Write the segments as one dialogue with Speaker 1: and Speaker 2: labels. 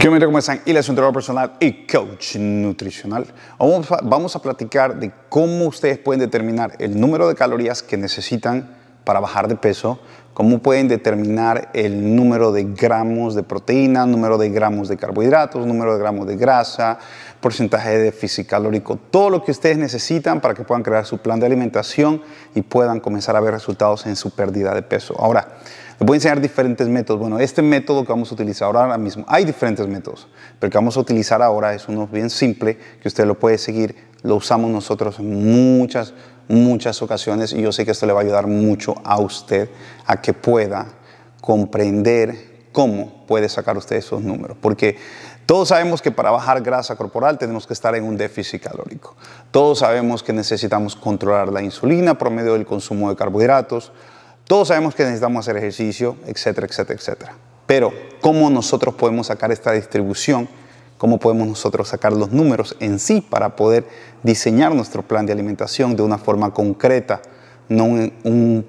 Speaker 1: ¿Qué momento ¿Cómo están? Y les entrenador personal y coach nutricional. Vamos a, vamos a platicar de cómo ustedes pueden determinar el número de calorías que necesitan para bajar de peso, cómo pueden determinar el número de gramos de proteína, número de gramos de carbohidratos, número de gramos de grasa, porcentaje de fisicalórico. calórico, todo lo que ustedes necesitan para que puedan crear su plan de alimentación y puedan comenzar a ver resultados en su pérdida de peso. Ahora, te voy a enseñar diferentes métodos. Bueno, este método que vamos a utilizar ahora mismo, hay diferentes métodos, pero el que vamos a utilizar ahora es uno bien simple que usted lo puede seguir. Lo usamos nosotros en muchas, muchas ocasiones y yo sé que esto le va a ayudar mucho a usted a que pueda comprender cómo puede sacar usted esos números. Porque todos sabemos que para bajar grasa corporal tenemos que estar en un déficit calórico. Todos sabemos que necesitamos controlar la insulina por medio del consumo de carbohidratos. Todos sabemos que necesitamos hacer ejercicio, etcétera, etcétera, etcétera. Pero, ¿cómo nosotros podemos sacar esta distribución? ¿Cómo podemos nosotros sacar los números en sí para poder diseñar nuestro plan de alimentación de una forma concreta, no un,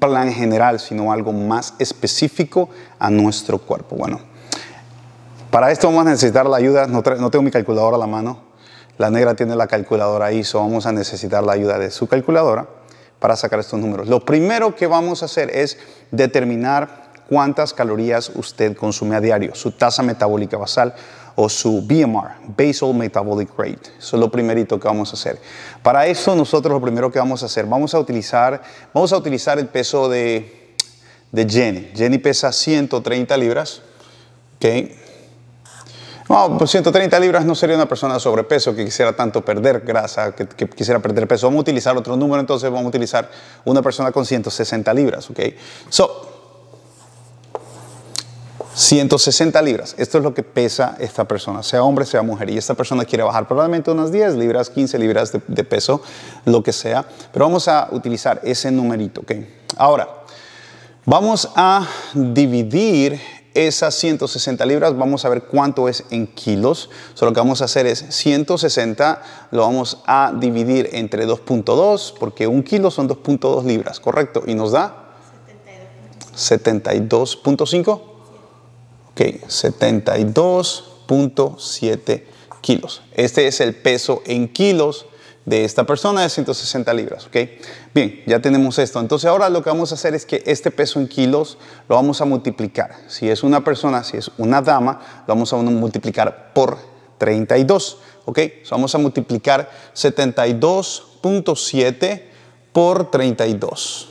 Speaker 1: plan general, sino algo más específico a nuestro cuerpo? Bueno, para esto vamos a necesitar la ayuda, no, tengo mi calculadora a la mano, la negra tiene la calculadora ahí, so vamos a necesitar la ayuda de su calculadora para sacar estos números. Lo primero que vamos a hacer es determinar cuántas calorías usted consume a diario, su tasa metabólica basal o su BMR, Basal Metabolic Rate. Eso es lo primerito que vamos a hacer. Para eso nosotros lo primero que vamos a hacer, vamos a utilizar, vamos a utilizar el peso de, Jenny. Jenny pesa 130 libras. No, 130 pues, libras no sería una persona de sobrepeso que quisiera tanto perder grasa, que, quisiera perder peso. Vamos a utilizar otro número, entonces vamos a utilizar una persona con 160 libras, ¿ok? So, 160 libras. Esto es lo que pesa esta persona, sea hombre, sea mujer. Y esta persona quiere bajar probablemente unas 10 libras, 15 libras de, de peso, lo que sea. Pero vamos a utilizar ese numerito, ¿ok? Ahora, vamos a dividir esas 160 libras, vamos a ver cuánto es en kilos. Solo que vamos a hacer es 160, lo vamos a dividir entre 2.2, porque un kilo son 2.2 libras, ¿correcto? Y nos da 72.5. Ok, 72.7 kilos. Este es el peso en kilos de esta persona de 160 libras, ¿ok? Bien, ya tenemos esto. Entonces ahora lo que vamos a hacer es que este peso en kilos lo vamos a multiplicar. Si es una persona, si es una dama, lo vamos a multiplicar por 32, ¿ok? vamos a multiplicar 72.7 por 32,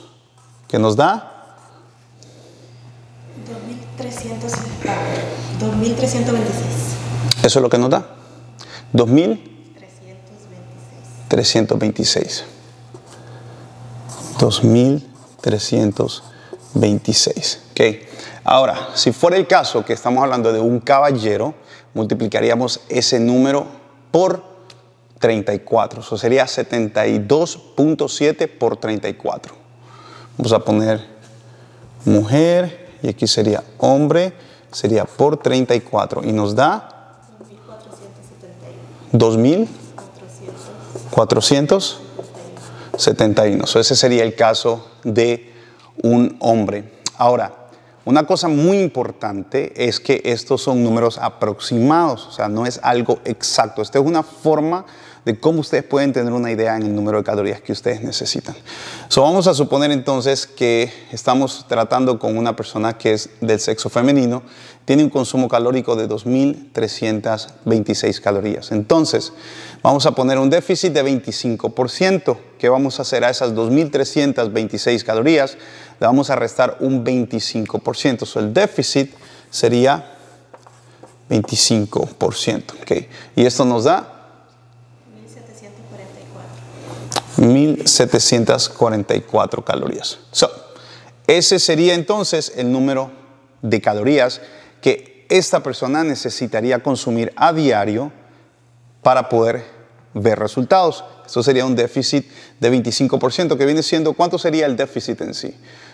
Speaker 1: ¿Qué nos da 2.326. Eso es lo que nos da. 2,326. 326. 2326. Ok. Ahora, si fuera el caso que estamos hablando de un caballero, multiplicaríamos ese número por 34. Eso sería 72.7 por 34. Vamos a poner mujer y aquí sería hombre, sería por 34 y nos da 2471. 471. ese sería el caso de un hombre. Ahora, una cosa muy importante es que estos son números aproximados, o sea, no es algo exacto. Esta es una forma de cómo ustedes pueden tener una idea en el número de calorías que ustedes necesitan. So, vamos a suponer entonces que estamos tratando con una persona que es del sexo femenino, tiene un consumo calórico de 2.326 calorías. Entonces, vamos a poner un déficit de 25%. ¿Qué vamos a hacer a esas 2.326 calorías? le vamos a restar un 25%. So, el déficit sería 25%. Okay. Y esto nos da 1744 calorías. So, ese sería entonces el número de calorías que esta persona necesitaría consumir a diario para poder ver resultados. Eso sería un déficit de 25%, que viene siendo, ¿cuánto sería el déficit en sí?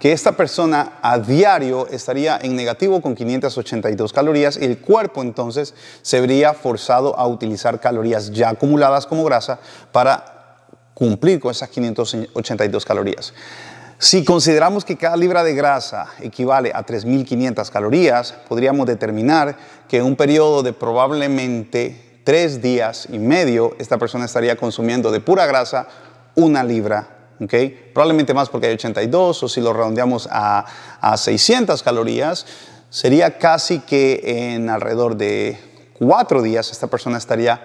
Speaker 1: que esta persona a diario estaría en negativo con 582 calorías y el cuerpo entonces se vería forzado a utilizar calorías ya acumuladas como grasa para cumplir con esas 582 calorías. Si consideramos que cada libra de grasa equivale a 3.500 calorías, podríamos determinar que en un periodo de probablemente tres días y medio, esta persona estaría consumiendo de pura grasa una libra probablemente más porque hay 82, o si lo redondeamos a, 600 calorías, sería casi que en alrededor de cuatro días esta persona estaría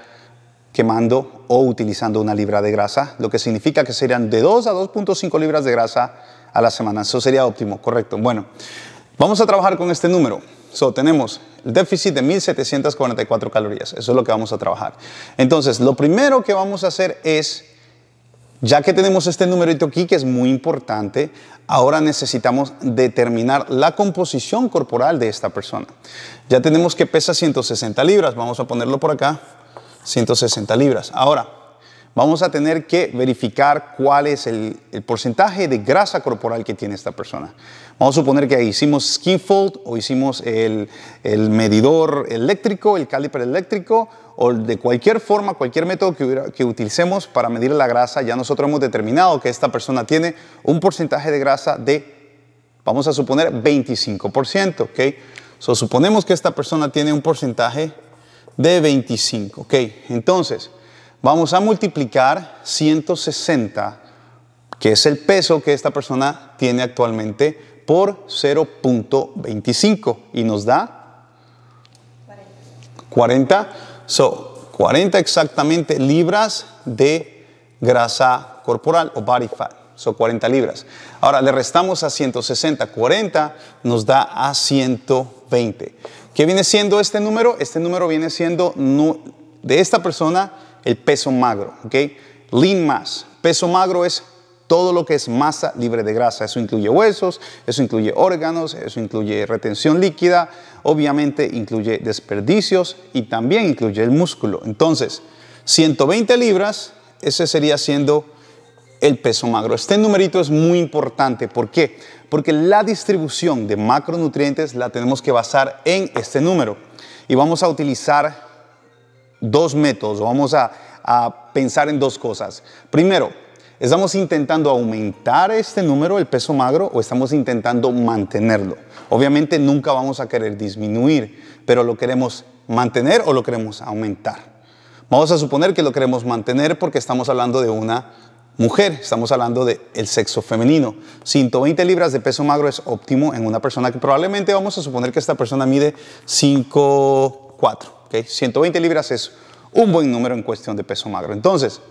Speaker 1: quemando o utilizando una libra de grasa, lo que significa que serían de 2 a 2.5 libras de grasa a la semana. Eso sería óptimo, correcto. Bueno, vamos a trabajar con este número. So, tenemos el déficit de 1744 calorías. Eso es lo que vamos a trabajar. Entonces, lo primero que vamos a hacer es ya que tenemos este numerito aquí, que es muy importante, ahora necesitamos determinar la composición corporal de esta persona. Ya tenemos que pesa 160 libras, vamos a ponerlo por acá, 160 libras. Ahora, vamos a tener que verificar cuál es el, el porcentaje de grasa corporal que tiene esta persona. Vamos a suponer que hicimos skinfold o hicimos el, medidor eléctrico, el caliper eléctrico o de cualquier forma, cualquier método que, utilicemos para medir la grasa, ya nosotros hemos determinado que esta persona tiene un porcentaje de grasa de, vamos a suponer, 25%, ¿ok? So, suponemos que esta persona tiene un porcentaje de 25, ¿ok? Entonces, vamos a multiplicar 160, que es el peso que esta persona tiene actualmente por 0.25 y nos da 40. So, 40 exactamente libras de grasa corporal o body fat. So, 40 libras. Ahora le restamos a 160. 40 nos da a 120. ¿Qué viene siendo este número? Este número viene siendo de esta persona el peso magro. ¿ok? Lean mass. Peso magro es todo lo que es masa libre de grasa. Eso incluye huesos, eso incluye órganos, eso incluye retención líquida, obviamente incluye desperdicios y también incluye el músculo. Entonces, 120 libras, ese sería siendo el peso magro. Este numerito es muy importante. ¿Por qué? Porque la distribución de macronutrientes la tenemos que basar en este número. Y vamos a utilizar dos métodos, vamos a, a pensar en dos cosas. Primero, ¿Estamos intentando aumentar este número, el peso magro, o estamos intentando mantenerlo? Obviamente nunca vamos a querer disminuir, pero lo queremos mantener o lo queremos aumentar. Vamos a suponer que lo queremos mantener porque estamos hablando de una mujer, estamos hablando del el sexo femenino. 120 libras de peso magro es óptimo en una persona que probablemente vamos a suponer que esta persona mide 5'4". ¿okay? 120 libras es un buen número en cuestión de peso magro. Entonces,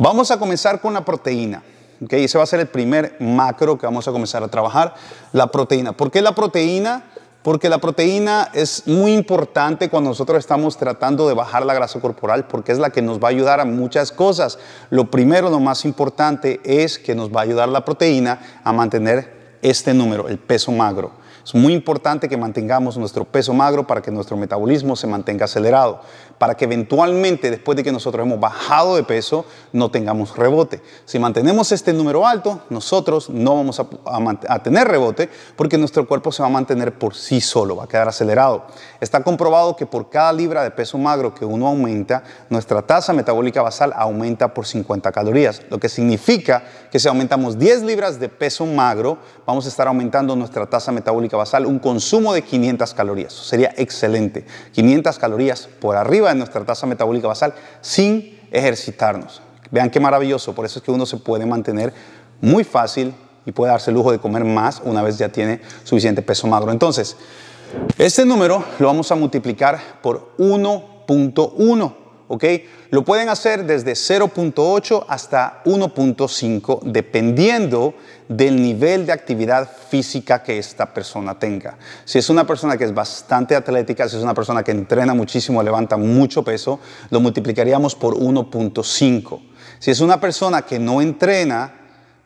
Speaker 1: Vamos a comenzar con la proteína. Ese va a ser el primer macro que vamos a comenzar a trabajar, la proteína. ¿Por qué la proteína? Porque la proteína es muy importante cuando nosotros estamos tratando de bajar la grasa corporal, porque es la que nos va a ayudar a muchas cosas. Lo primero, lo más importante, es que nos va a ayudar la proteína a mantener este número, el peso magro. Es muy importante que mantengamos nuestro peso magro para que nuestro metabolismo se mantenga acelerado, para que eventualmente después de que nosotros hemos bajado de peso no tengamos rebote. Si mantenemos este número alto, nosotros no vamos a, tener rebote porque nuestro cuerpo se va a mantener por sí solo, va a quedar acelerado. Está comprobado que por cada libra de peso magro que uno aumenta, nuestra tasa metabólica basal aumenta por 50 calorías, lo que significa que si aumentamos 10 libras de peso magro, vamos a estar aumentando nuestra tasa metabólica basal un consumo de 500 calorías. sería excelente. 500 calorías por arriba de nuestra tasa metabólica basal sin ejercitarnos. Vean qué maravilloso. Por eso es que uno se puede mantener muy fácil y puede darse el lujo de comer más una vez ya tiene suficiente peso magro. Entonces, este número lo vamos a multiplicar por 1.1 lo pueden hacer desde 0.8 hasta 1.5, dependiendo del nivel de actividad física que esta persona tenga. Si es una persona que es bastante atlética, si es una persona que entrena muchísimo, levanta mucho peso, lo multiplicaríamos por 1.5. Si es una persona que no entrena,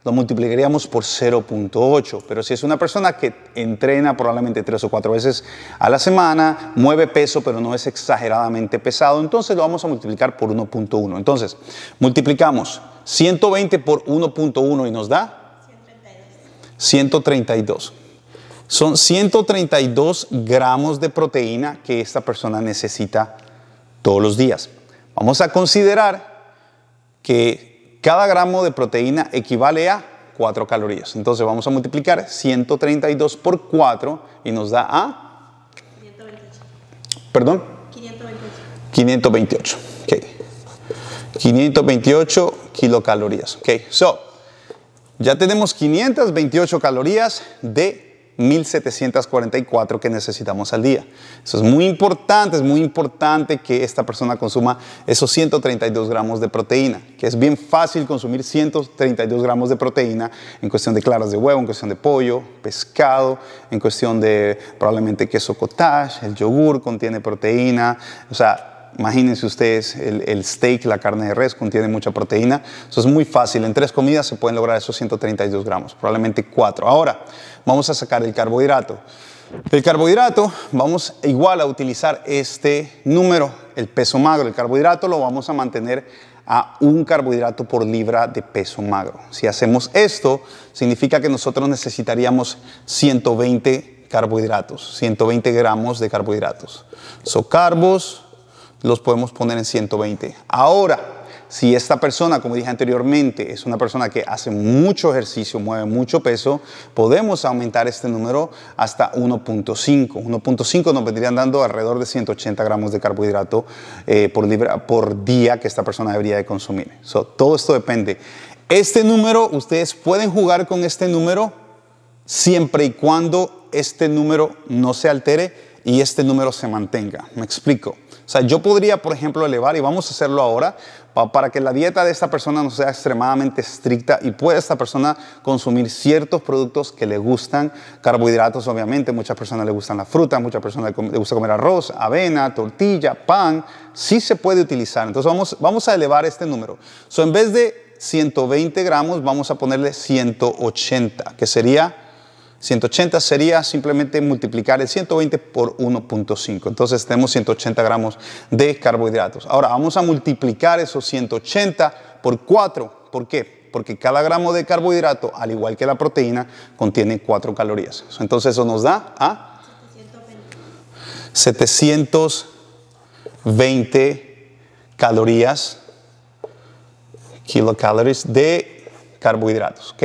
Speaker 1: lo multiplicaríamos por 0.8. Pero si es una persona que entrena probablemente tres o cuatro veces a la semana, mueve peso pero no es exageradamente pesado, entonces lo vamos a multiplicar por 1.1. Entonces, multiplicamos 120 por 1.1 y nos da 132. Son 132 gramos de proteína que esta persona necesita todos los días. Vamos a considerar que cada gramo de proteína equivale a 4 calorías. Entonces vamos a multiplicar 132 por 4 y nos da a... 528. ¿Perdón? 528. 528. Ok. 528 kilocalorías. Ok. So, ya tenemos 528 calorías de 1744 que necesitamos al día. Eso es muy importante, es muy importante que esta persona consuma esos 132 gramos de proteína, que es bien fácil consumir 132 gramos de proteína en cuestión de claras de huevo, en cuestión de pollo, pescado, en cuestión de probablemente queso cottage, el yogur contiene proteína, o sea, imagínense ustedes, el, steak, la carne de res, contiene mucha proteína. Eso es muy fácil. En tres comidas se pueden lograr esos 132 gramos, probablemente cuatro. Ahora, vamos a sacar el carbohidrato. El carbohidrato vamos igual a utilizar este número, el peso magro. El carbohidrato lo vamos a mantener a un carbohidrato por libra de peso magro. Si hacemos esto, significa que nosotros necesitaríamos 120 carbohidratos, 120 gramos de carbohidratos. So, carbos los podemos poner en 120. Ahora, si esta persona, como dije anteriormente, es una persona que hace mucho ejercicio, mueve mucho peso, podemos aumentar este número hasta 1.5. 1.5 nos vendrían dando alrededor de 180 gramos de carbohidrato eh, por, por día que esta persona debería de consumir. todo esto depende. Este número, ustedes pueden jugar con este número siempre y cuando este número no se altere y este número se mantenga. Me explico. O sea, yo podría, por ejemplo, elevar, y vamos a hacerlo ahora, para que la dieta de esta persona no sea extremadamente estricta y pueda esta persona consumir ciertos productos que le gustan, carbohidratos obviamente, muchas personas le gustan la fruta, muchas personas le gusta comer arroz, avena, tortilla, pan, sí se puede utilizar. Entonces vamos, vamos a elevar este número. So, en vez de 120 gramos, vamos a ponerle 180, que sería 180 sería simplemente multiplicar el 120 por 1.5. Entonces tenemos 180 gramos de carbohidratos. Ahora vamos a multiplicar esos 180 por 4. ¿Por qué? Porque cada gramo de carbohidrato, al igual que la proteína, contiene 4 calorías. Entonces eso nos da a 720 calorías, kilocalories de carbohidratos. ¿ok?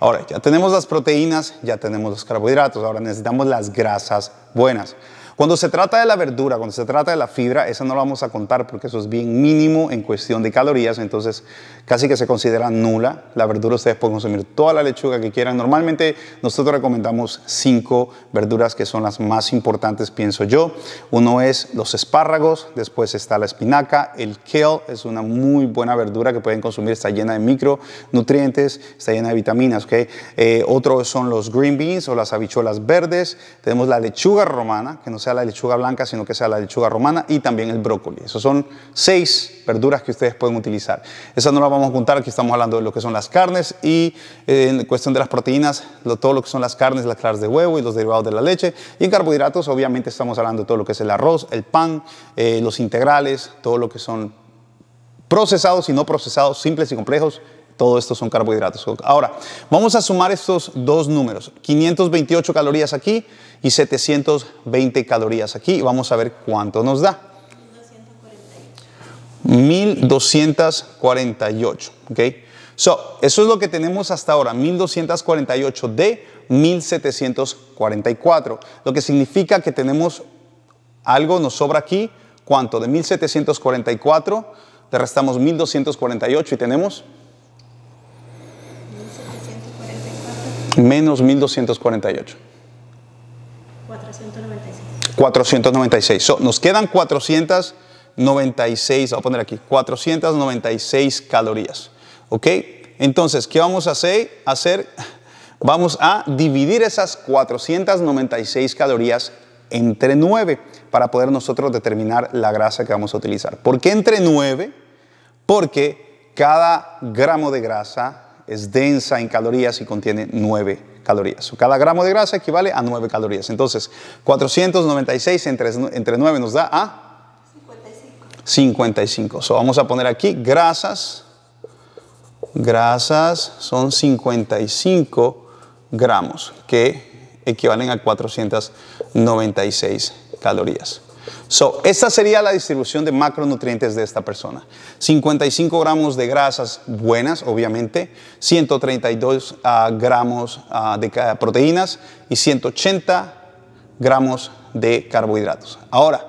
Speaker 1: Ahora, ya tenemos las proteínas, ya tenemos los carbohidratos, ahora necesitamos las grasas buenas. Cuando se trata de la verdura, cuando se trata de la fibra, esa no la vamos a contar porque eso es bien mínimo en cuestión de calorías, entonces casi que se considera nula. La verdura ustedes pueden consumir toda la lechuga que quieran. Normalmente nosotros recomendamos cinco verduras que son las más importantes, pienso yo. Uno es los espárragos, después está la espinaca, el kale es una muy buena verdura que pueden consumir, está llena de micronutrientes, está llena de vitaminas, ¿ok? Eh, otro son los green beans o las habichuelas verdes. Tenemos la lechuga romana que nos sea la lechuga blanca, sino que sea la lechuga romana y también el brócoli. Esas son seis verduras que ustedes pueden utilizar. Esas no las vamos a contar, aquí estamos hablando de lo que son las carnes y eh, en cuestión de las proteínas, todo lo que son las carnes, las claras de huevo y los derivados de la leche. Y en carbohidratos, obviamente, estamos hablando de todo lo que es el arroz, el pan, eh, los integrales, todo lo que son procesados y no procesados, simples y complejos todo esto son carbohidratos. Ahora, vamos a sumar estos dos números, 528 calorías aquí y 720 calorías aquí, vamos a ver cuánto nos da. 1248, ¿ok? So, eso es lo que tenemos hasta ahora, 1248 de 1744, lo que significa que tenemos algo, nos sobra aquí, ¿cuánto? De 1744 le restamos 1248 y tenemos Menos 1248. 496. 496. nos quedan 496, voy a poner aquí, 496 calorías. ¿Ok? Entonces, ¿qué vamos a hacer? hacer? Vamos a dividir esas 496 calorías entre 9 para poder nosotros determinar la grasa que vamos a utilizar. ¿Por qué entre 9? Porque cada gramo de grasa es densa en calorías y contiene 9 calorías. Cada gramo de grasa equivale a 9 calorías. Entonces, 496 entre, entre 9 nos da a 55. 55. So, vamos a poner aquí grasas. Grasas son 55 gramos que equivalen a 496 calorías esta sería la distribución de macronutrientes de esta persona. 55 gramos de grasas buenas, obviamente, 132 ah, gramos ah, de proteínas y 180 gramos de carbohidratos. Ahora,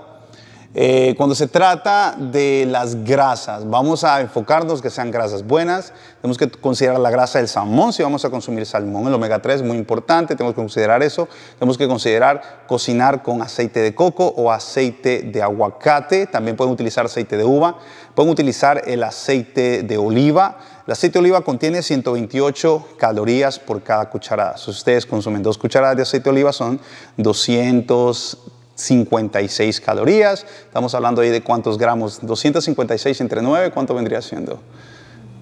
Speaker 1: eh, cuando se trata de las grasas, vamos a enfocarnos que sean grasas buenas. Tenemos que considerar la grasa del salmón, si vamos a consumir salmón, el omega 3 es muy importante, tenemos que considerar eso. Tenemos que considerar cocinar con aceite de coco o aceite de aguacate. También pueden utilizar aceite de uva, pueden utilizar el aceite de oliva. El aceite de oliva contiene 128 calorías por cada cucharada. Si ustedes consumen dos cucharadas de aceite de oliva son 200 56 calorías. Estamos hablando ahí de cuántos gramos. 256 entre 9, ¿cuánto vendría siendo?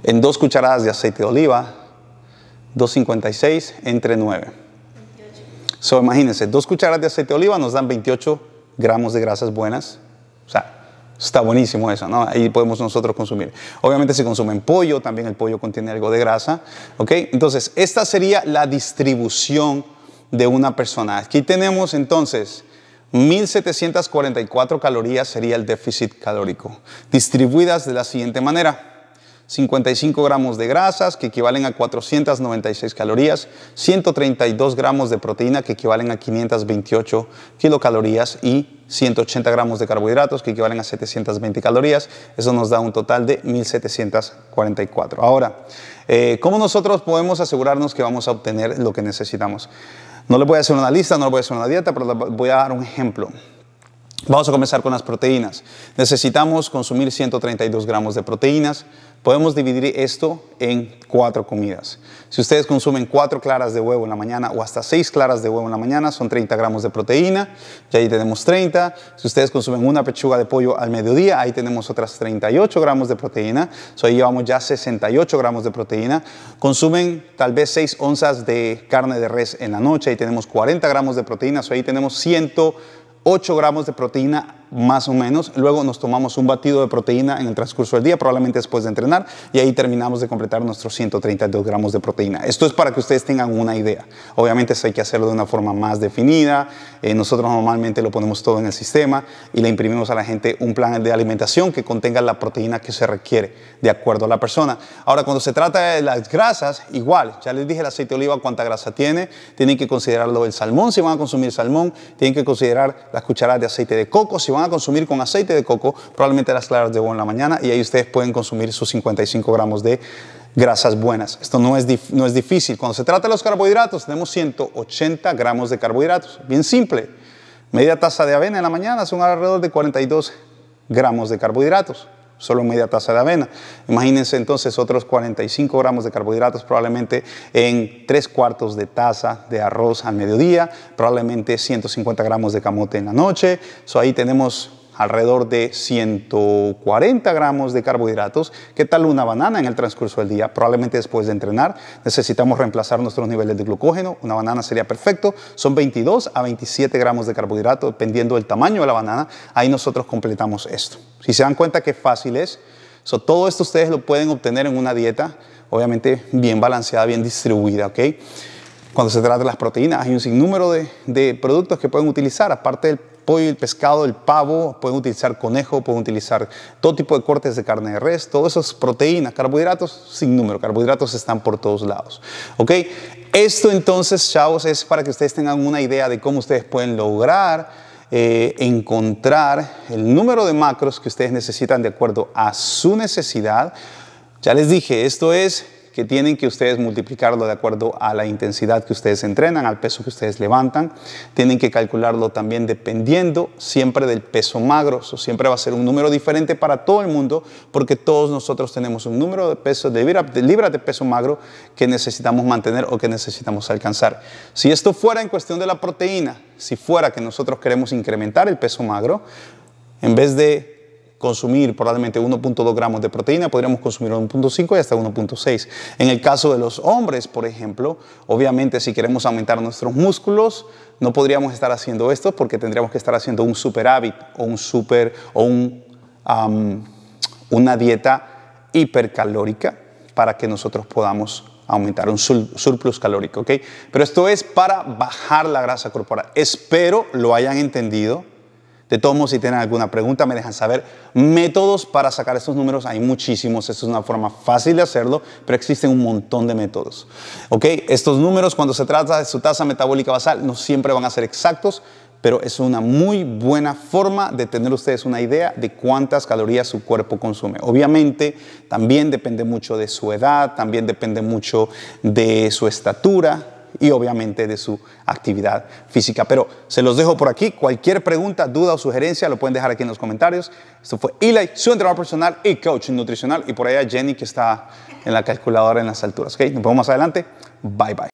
Speaker 1: En dos cucharadas de aceite de oliva, 256 entre 9. So, imagínense, dos cucharadas de aceite de oliva nos dan 28 gramos de grasas buenas. O sea, Está buenísimo eso, ¿no? Ahí podemos nosotros consumir. Obviamente si consumen pollo, también el pollo contiene algo de grasa, ¿ok? Entonces, esta sería la distribución de una persona. Aquí tenemos entonces 1.744 calorías sería el déficit calórico, distribuidas de la siguiente manera. 55 gramos de grasas, que equivalen a 496 calorías, 132 gramos de proteína, que equivalen a 528 kilocalorías, y 180 gramos de carbohidratos, que equivalen a 720 calorías. Eso nos da un total de 1.744. Ahora, eh, ¿cómo nosotros podemos asegurarnos que vamos a obtener lo que necesitamos? No le voy a hacer una lista, no le voy a hacer una dieta, pero le voy a dar un ejemplo. Vamos a comenzar con las proteínas. Necesitamos consumir 132 gramos de proteínas podemos dividir esto en cuatro comidas. Si ustedes consumen cuatro claras de huevo en la mañana o hasta seis claras de huevo en la mañana, son 30 gramos de proteína, y ahí tenemos 30. Si ustedes consumen una pechuga de pollo al mediodía, ahí tenemos otras 38 gramos de proteína, ahí llevamos ya 68 gramos de proteína. Consumen tal vez 6 onzas de carne de res en la noche, ahí tenemos 40 gramos de proteína, ahí tenemos 100 8 gramos de proteína más o menos. Luego nos tomamos un batido de proteína en el transcurso del día, probablemente después de entrenar, y ahí terminamos de completar nuestros 132 gramos de proteína. Esto es para que ustedes tengan una idea. Obviamente eso hay que hacerlo de una forma más definida. Eh, nosotros normalmente lo ponemos todo en el sistema y le imprimimos a la gente un plan de alimentación que contenga la proteína que se requiere de acuerdo a la persona. Ahora, cuando se trata de las grasas, igual, ya les dije el aceite de oliva cuánta grasa tiene, tienen que considerarlo el salmón, si van a consumir salmón, tienen que considerar las cucharadas de aceite de coco. Si van a consumir con aceite de coco, probablemente las claras de huevo en la mañana y ahí ustedes pueden consumir sus 55 gramos de grasas buenas. Esto no es, no es difícil. Cuando se trata de los carbohidratos, tenemos 180 gramos de carbohidratos. Bien simple. Media taza de avena en la mañana son alrededor de 42 gramos de carbohidratos solo media taza de avena. Imagínense entonces otros 45 gramos de carbohidratos probablemente en tres cuartos de taza de arroz al mediodía, probablemente 150 gramos de camote en la noche. ahí tenemos alrededor de 140 gramos de carbohidratos. ¿Qué tal una banana en el transcurso del día? Probablemente después de entrenar necesitamos reemplazar nuestros niveles de glucógeno. Una banana sería perfecto. Son 22 a 27 gramos de carbohidratos, dependiendo del tamaño de la banana. Ahí nosotros completamos esto. Si se dan cuenta qué fácil es, todo esto ustedes lo pueden obtener en una dieta, obviamente bien balanceada, bien distribuida, ¿ok? Cuando se trata de las proteínas, hay un sinnúmero de productos que pueden utilizar, aparte del pollo, el pescado, el pavo, pueden utilizar conejo, pueden utilizar todo tipo de cortes de carne de res, todo eso proteínas, carbohidratos sin número, carbohidratos están por todos lados. Esto entonces, chavos, es para que ustedes tengan una idea de cómo ustedes pueden lograr eh, encontrar el número de macros que ustedes necesitan de acuerdo a su necesidad. Ya les dije, esto es que tienen que ustedes multiplicarlo de acuerdo a la intensidad que ustedes entrenan, al peso que ustedes levantan. Tienen que calcularlo también dependiendo siempre del peso magro. Eso siempre va a ser un número diferente para todo el mundo porque todos nosotros tenemos un número de peso de libras de peso magro que necesitamos mantener o que necesitamos alcanzar. Si esto fuera en cuestión de la proteína, si fuera que nosotros queremos incrementar el peso magro, en vez de consumir probablemente 1.2 gramos de proteína, podríamos consumir 1.5 y hasta 1.6. En el caso de los hombres, por ejemplo, obviamente si queremos aumentar nuestros músculos, no podríamos estar haciendo esto porque tendríamos que estar haciendo un superávit o un super o una dieta hipercalórica para que nosotros podamos aumentar un surplus calórico, Pero esto es para bajar la grasa corporal. Espero lo hayan entendido te tomo. si tienen alguna pregunta, me dejan saber. Métodos para sacar estos números, hay muchísimos. eso es una forma fácil de hacerlo, pero existen un montón de métodos. ¿Ok? Estos números, cuando se trata de su tasa metabólica basal, no siempre van a ser exactos, pero es una muy buena forma de tener ustedes una idea de cuántas calorías su cuerpo consume. Obviamente, también depende mucho de su edad, también depende mucho de su estatura, y obviamente de su actividad física. Pero se los dejo por aquí. Cualquier pregunta, duda o sugerencia lo pueden dejar aquí en los comentarios. Esto fue Eli, su entrenador personal y coach nutricional. Y por allá Jenny que está en la calculadora en las alturas. Nos vemos más adelante. Bye bye.